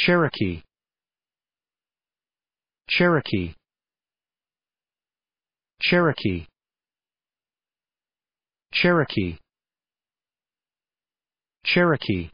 Cherokee Cherokee Cherokee Cherokee Cherokee